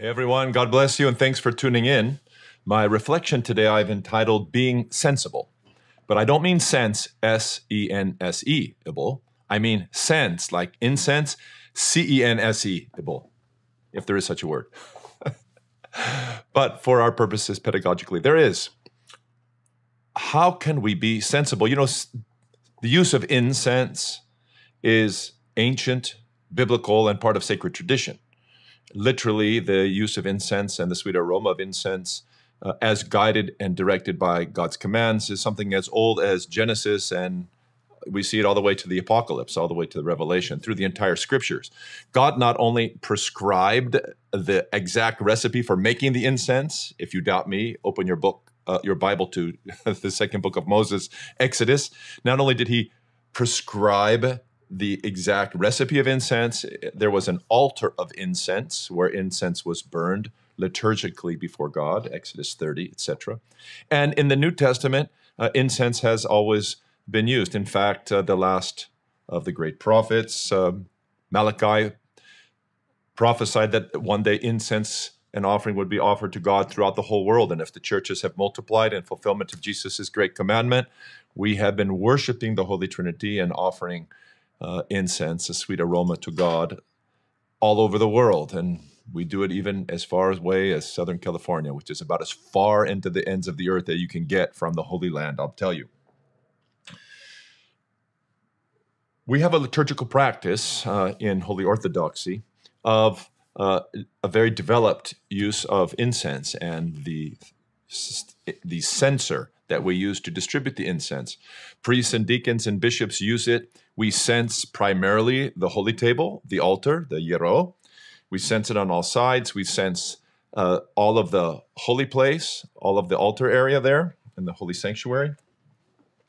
Hey everyone, God bless you and thanks for tuning in. My reflection today I've entitled Being Sensible. But I don't mean sense, S E N S E, able. I mean sense, like incense, C E N S E, able, if there is such a word. but for our purposes pedagogically, there is. How can we be sensible? You know, the use of incense is ancient, biblical, and part of sacred tradition literally the use of incense and the sweet aroma of incense uh, as guided and directed by God's commands is something as old as Genesis and we see it all the way to the apocalypse all the way to the revelation through the entire scriptures god not only prescribed the exact recipe for making the incense if you doubt me open your book uh, your bible to the second book of moses exodus not only did he prescribe the exact recipe of incense. There was an altar of incense where incense was burned liturgically before God, Exodus 30, etc. And in the New Testament, uh, incense has always been used. In fact, uh, the last of the great prophets, um, Malachi, prophesied that one day incense and offering would be offered to God throughout the whole world. And if the churches have multiplied in fulfillment of Jesus' great commandment, we have been worshiping the Holy Trinity and offering uh, incense, a sweet aroma to God, all over the world. And we do it even as far away as Southern California, which is about as far into the ends of the earth that you can get from the Holy Land, I'll tell you. We have a liturgical practice uh, in Holy Orthodoxy of uh, a very developed use of incense and the the censer that we use to distribute the incense. Priests and deacons and bishops use it. We sense primarily the holy table, the altar, the yero. We sense it on all sides. We sense uh, all of the holy place, all of the altar area there, and the holy sanctuary.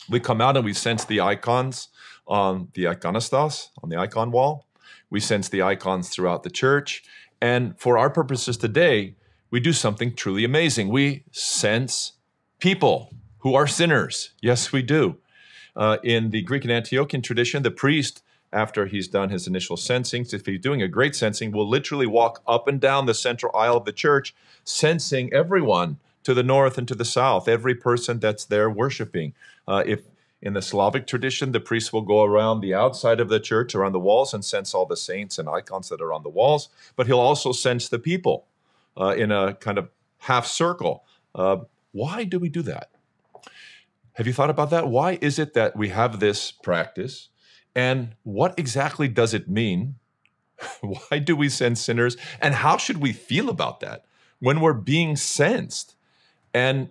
We come out and we sense the icons on the iconostas, on the icon wall. We sense the icons throughout the church. And for our purposes today, we do something truly amazing. We sense people who are sinners. Yes, we do. Uh, in the Greek and Antiochian tradition, the priest, after he's done his initial sensing if he's doing a great sensing, will literally walk up and down the central aisle of the church, sensing everyone to the north and to the south, every person that's there worshiping. Uh, if in the Slavic tradition, the priest will go around the outside of the church, around the walls, and sense all the saints and icons that are on the walls, but he'll also sense the people uh, in a kind of half circle. Uh, why do we do that? Have you thought about that? Why is it that we have this practice? And what exactly does it mean? Why do we send sinners? And how should we feel about that when we're being sensed? And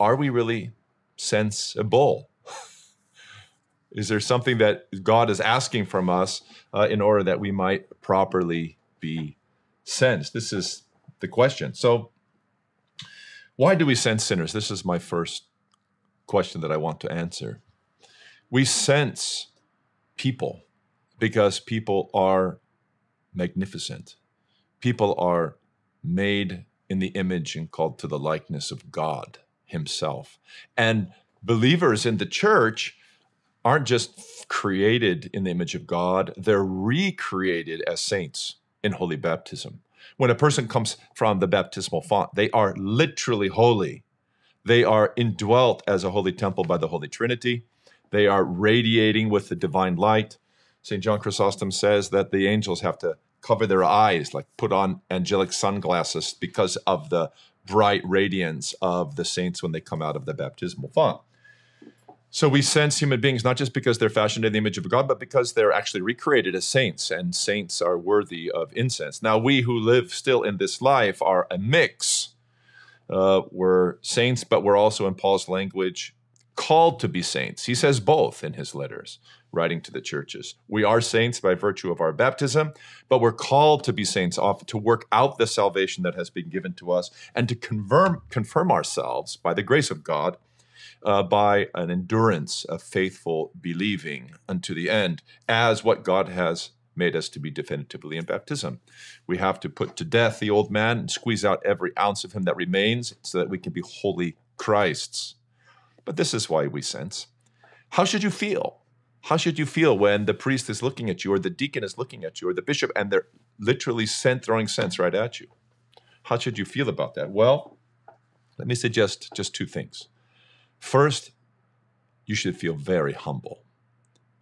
are we really sensible? is there something that God is asking from us uh, in order that we might properly be sensed? This is the question. So, why do we send sinners? This is my first question that I want to answer. We sense people because people are magnificent. People are made in the image and called to the likeness of God Himself. And believers in the church aren't just created in the image of God, they're recreated as saints in holy baptism. When a person comes from the baptismal font, they are literally holy they are indwelt as a holy temple by the Holy Trinity. They are radiating with the divine light. St. John Chrysostom says that the angels have to cover their eyes, like put on angelic sunglasses because of the bright radiance of the saints when they come out of the baptismal font. So we sense human beings not just because they're fashioned in the image of God, but because they're actually recreated as saints, and saints are worthy of incense. Now, we who live still in this life are a mix uh, were saints, but were also, in Paul's language, called to be saints. He says both in his letters, writing to the churches. We are saints by virtue of our baptism, but we're called to be saints off to work out the salvation that has been given to us and to confirm confirm ourselves by the grace of God. Uh, by an endurance of faithful believing unto the end, as what God has made us to be definitively in baptism. We have to put to death the old man and squeeze out every ounce of him that remains so that we can be holy Christ's. But this is why we sense. How should you feel? How should you feel when the priest is looking at you, or the deacon is looking at you, or the bishop, and they're literally scent throwing sense right at you? How should you feel about that? Well, let me suggest just two things. First, you should feel very humble,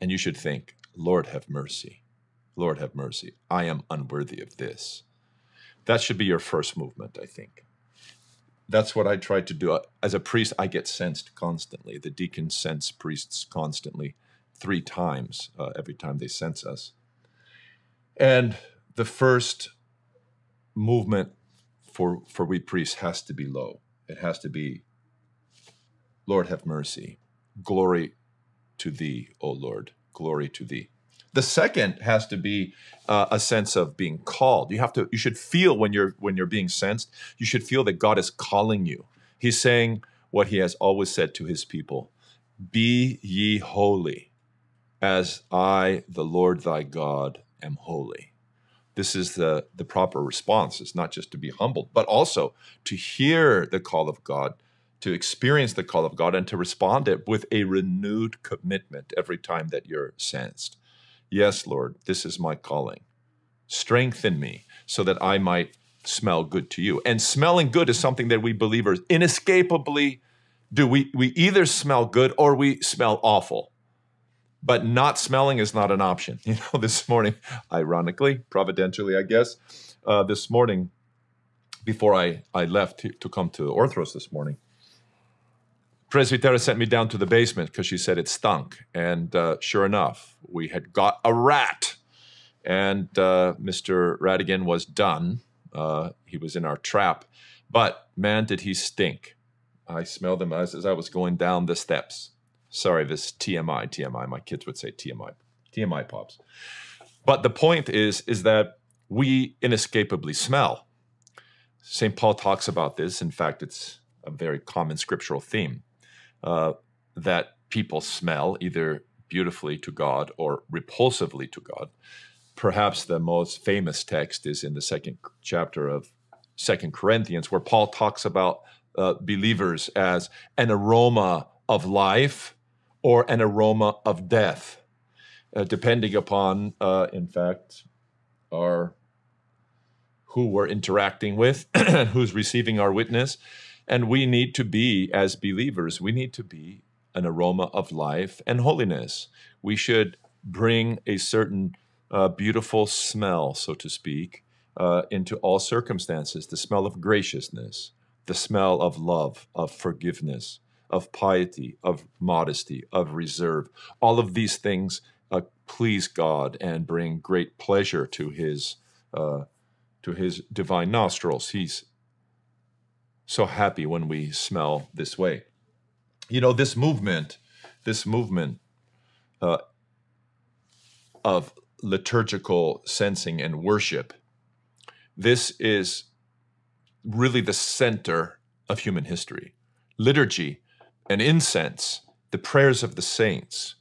and you should think, Lord, have mercy. Lord have mercy, I am unworthy of this. That should be your first movement, I think. That's what I try to do. Uh, as a priest, I get sensed constantly. The deacons sense priests constantly three times uh, every time they sense us. And the first movement for, for we priests has to be low. It has to be, Lord, have mercy. Glory to thee, O Lord. Glory to thee. The second has to be uh, a sense of being called. You have to you should feel when you're when you're being sensed, you should feel that God is calling you. He's saying what he has always said to his people, be ye holy as I the Lord thy God am holy. This is the the proper response. It's not just to be humbled, but also to hear the call of God to experience the call of God and to respond it with a renewed commitment every time that you're sensed. Yes, Lord, this is my calling. Strengthen me so that I might smell good to you. And smelling good is something that we believers inescapably do. We, we either smell good or we smell awful. But not smelling is not an option. You know, this morning, ironically, providentially, I guess, uh, this morning, before I, I left to, to come to Orthros this morning, Presbytera sent me down to the basement because she said it stunk. And uh, sure enough, we had got a rat. And uh, Mr. Radigan was done. Uh, he was in our trap. But man, did he stink. I smelled him as, as I was going down the steps. Sorry, this TMI, TMI. My kids would say TMI, TMI pops. But the point is, is that we inescapably smell. St. Paul talks about this. In fact, it's a very common scriptural theme uh, that people smell either beautifully to God or repulsively to God. Perhaps the most famous text is in the second chapter of Second Corinthians, where Paul talks about uh, believers as an aroma of life or an aroma of death, uh, depending upon, uh, in fact, our who we're interacting with, who's receiving our witness. And we need to be, as believers, we need to be an aroma of life and holiness. We should bring a certain uh, beautiful smell, so to speak, uh, into all circumstances the smell of graciousness, the smell of love, of forgiveness, of piety, of modesty, of reserve. All of these things uh, please God and bring great pleasure to His. Uh, to his divine nostrils. He's so happy when we smell this way you know this movement this movement uh, of liturgical sensing and worship this is really the center of human history liturgy and incense the prayers of the saints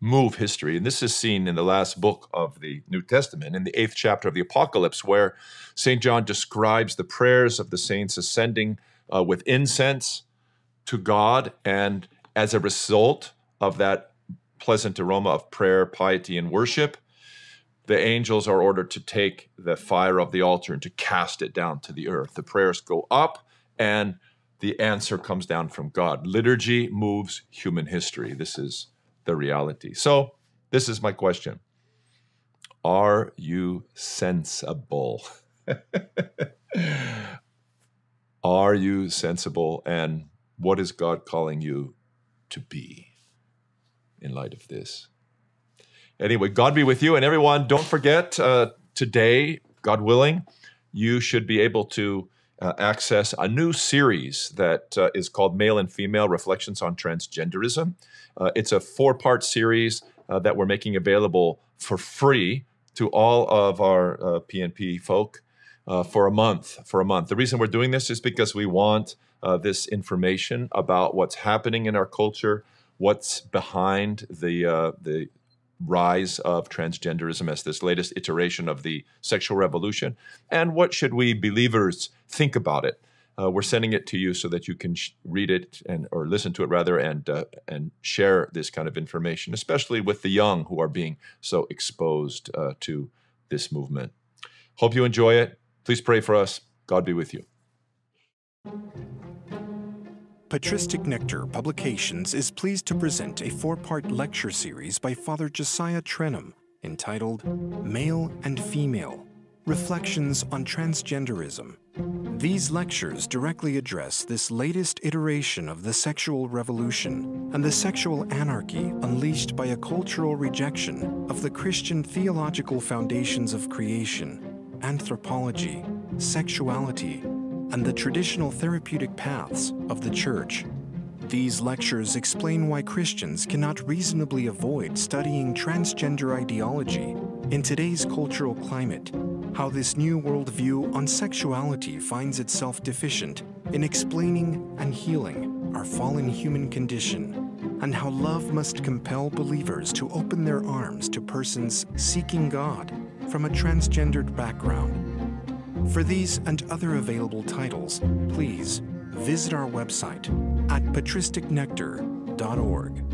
move history and this is seen in the last book of the new testament in the eighth chapter of the apocalypse where st john describes the prayers of the saints ascending uh, with incense to God. And as a result of that pleasant aroma of prayer, piety, and worship, the angels are ordered to take the fire of the altar and to cast it down to the earth. The prayers go up and the answer comes down from God. Liturgy moves human history. This is the reality. So, this is my question Are you sensible? are you sensible? And what is God calling you to be in light of this? Anyway, God be with you. And everyone, don't forget uh, today, God willing, you should be able to uh, access a new series that uh, is called Male and Female Reflections on Transgenderism. Uh, it's a four part series uh, that we're making available for free to all of our PNP uh, folk for a month. For a month. The reason we're doing this is because we want uh, this information about what's happening in our culture, what's behind the uh, the rise of transgenderism as this latest iteration of the sexual revolution, and what should we believers think about it. Uh, we're sending it to you so that you can sh- read it and or listen to it rather and uh, and share this kind of information, especially with the young who are being so exposed uh, to this movement. Hope you enjoy it. Please pray for us. God be with you. Patristic Nectar Publications is pleased to present a four-part lecture series by Father Josiah Trenum entitled Male and Female, Reflections on Transgenderism. These lectures directly address this latest iteration of the sexual revolution and the sexual anarchy unleashed by a cultural rejection of the Christian theological foundations of creation, anthropology, sexuality, and the traditional therapeutic paths of the Church. These lectures explain why Christians cannot reasonably avoid studying transgender ideology in today's cultural climate, how this new worldview on sexuality finds itself deficient in explaining and healing our fallen human condition, and how love must compel believers to open their arms to persons seeking God from a transgendered background for these and other available titles, please visit our website at patristicnectar.org.